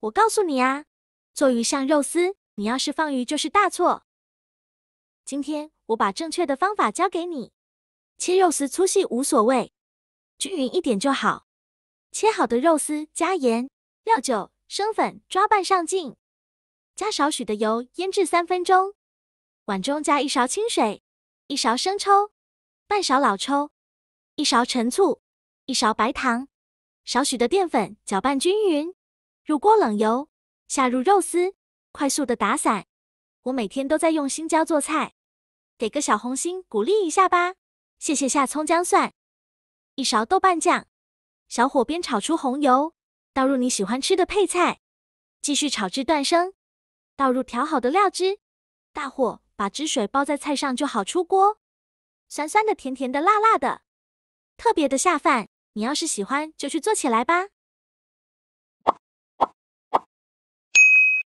我告诉你啊，做鱼香肉丝，你要是放鱼就是大错。今天我把正确的方法教给你。切肉丝粗细无所谓，均匀一点就好。切好的肉丝加盐、料酒、生粉抓拌上劲，加少许的油腌制三分钟。碗中加一勺清水、一勺生抽、半勺老抽、一勺陈醋、一勺白糖、少许的淀粉，搅拌均匀。入锅冷油，下入肉丝，快速的打散。我每天都在用心教做菜，给个小红心鼓励一下吧，谢谢。下葱姜蒜，一勺豆瓣酱，小火煸炒出红油，倒入你喜欢吃的配菜，继续炒至断生，倒入调好的料汁，大火把汁水包在菜上就好出锅。酸酸的，甜甜的，辣辣的，特别的下饭。你要是喜欢，就去做起来吧。